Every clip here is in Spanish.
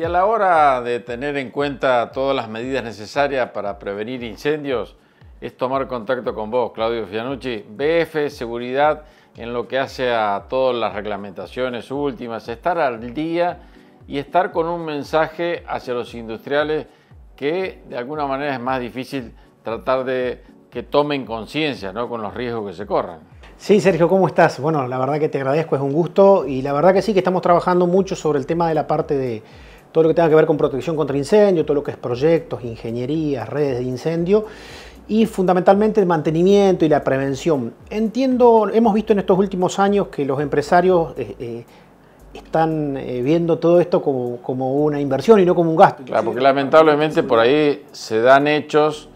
Y a la hora de tener en cuenta todas las medidas necesarias para prevenir incendios, es tomar contacto con vos, Claudio Fianucci, BF Seguridad, en lo que hace a todas las reglamentaciones últimas, estar al día y estar con un mensaje hacia los industriales que de alguna manera es más difícil tratar de que tomen conciencia ¿no? con los riesgos que se corran. Sí, Sergio, ¿cómo estás? Bueno, la verdad que te agradezco, es un gusto y la verdad que sí que estamos trabajando mucho sobre el tema de la parte de todo lo que tenga que ver con protección contra incendio, todo lo que es proyectos, ingeniería, redes de incendio y fundamentalmente el mantenimiento y la prevención. Entiendo, hemos visto en estos últimos años que los empresarios eh, eh, están eh, viendo todo esto como, una inversión y no como un gasto. Claro, porque lamentablemente por ahí se dan hechos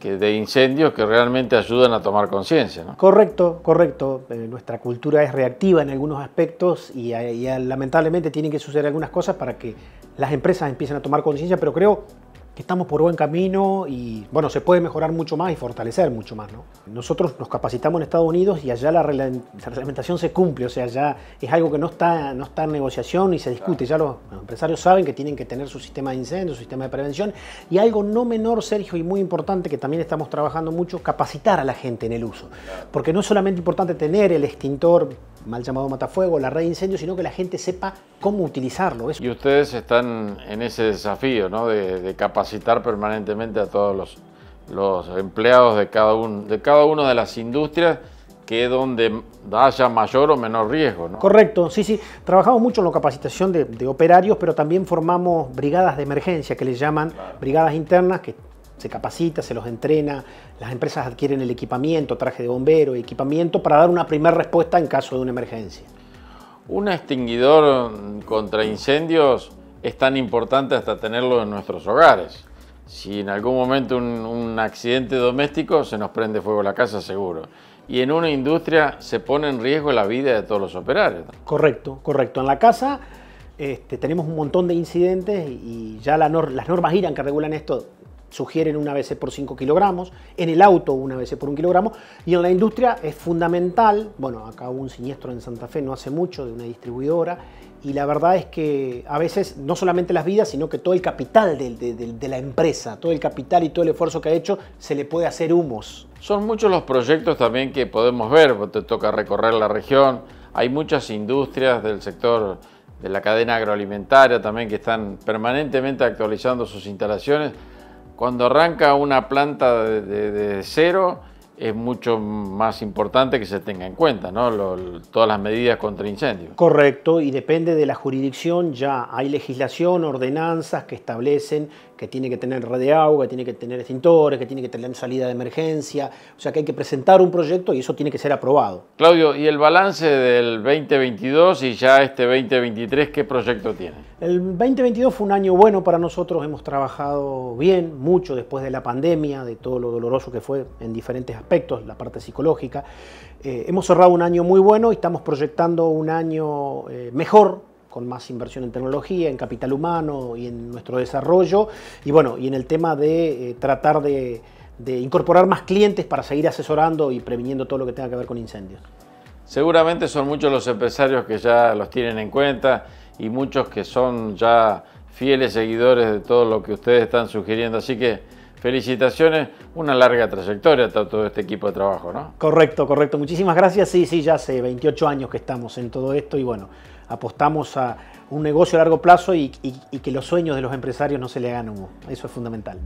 de incendios que realmente ayudan a tomar conciencia. ¿no? Correcto, correcto. nuestra cultura es reactiva en algunos aspectos y lamentablemente tienen que suceder algunas cosas para que las empresas empiezan a tomar conciencia, pero creo que estamos por buen camino y bueno, se puede mejorar mucho más y fortalecer mucho más. ¿no? Nosotros nos capacitamos en Estados Unidos y allá la reglamentación se cumple, o sea, ya es algo que no está, no está en negociación y se discute. Ya los empresarios saben que tienen que tener su sistema de incendio, su sistema de prevención y algo no menor, Sergio, y muy importante que también estamos trabajando mucho, capacitar a la gente en el uso. Porque no es solamente importante tener el extintor mal llamado matafuego, la red de incendios, sino que la gente sepa cómo utilizarlo. Y ustedes están en ese desafío ¿no? de, capacitar permanentemente a todos los, empleados de cada, un, de cada una de las industrias que es donde haya mayor o menor riesgo. Correcto, sí, sí. Trabajamos mucho en la capacitación de, operarios, pero también formamos brigadas de emergencia, que les llaman brigadas internas, que se capacita, se los entrena, las empresas adquieren el equipamiento, traje de bombero, equipamiento para dar una primera respuesta en caso de una emergencia. ¿Un extinguidor contra incendios es tan importante hasta tenerlo en nuestros hogares? Si en algún momento un, un accidente doméstico se nos prende fuego la casa, seguro y en una industria se pone en riesgo la vida de todos los operarios. Correcto, correcto. En la casa este, tenemos un montón de incidentes y ya las normas IRAN que regulan esto sugieren una vez por 5 kilogramos, en el auto una vez por 1 kilogramo y en la industria es fundamental, bueno, acá hubo un siniestro en Santa Fe no hace mucho de una distribuidora y la verdad es que a veces no solamente las vidas, sino que todo el capital de, de la empresa, todo el capital y todo el esfuerzo que ha hecho, se le puede hacer humos. Son muchos los proyectos también que podemos ver, pues, te toca recorrer la región, hay muchas industrias del sector de la cadena agroalimentaria también que están permanentemente actualizando sus instalaciones cuando arranca una planta de, cero es mucho más importante que se tenga en cuenta ¿no? todas las medidas contra incendios. Correcto, y depende de la jurisdicción, ya hay legislación, ordenanzas que establecen que tiene que tener red de agua, que tiene que tener extintores, que tiene que tener salida de emergencia, o sea que hay que presentar un proyecto y eso tiene que ser aprobado. Claudio, ¿y el balance del 2022 y ya este 2023 qué proyecto tiene? El 2022 fue un año bueno para nosotros, hemos trabajado bien, mucho después de la pandemia, de todo lo doloroso que fue en diferentes aspectos, la parte psicológica. Eh, hemos cerrado un año muy bueno y estamos proyectando un año eh, mejor con más inversión en tecnología, en capital humano y en nuestro desarrollo. Y bueno, y en el tema de eh, tratar de, incorporar más clientes para seguir asesorando y previniendo todo lo que tenga que ver con incendios. Seguramente son muchos los empresarios que ya los tienen en cuenta y muchos que son ya fieles seguidores de todo lo que ustedes están sugiriendo. Así que felicitaciones, una larga trayectoria todo este equipo de trabajo, ¿no? Correcto, correcto. Muchísimas gracias. Sí, sí, ya hace 28 años que estamos en todo esto y bueno, apostamos a un negocio a largo plazo y, que los sueños de los empresarios no se le hagan humo. Eso es fundamental.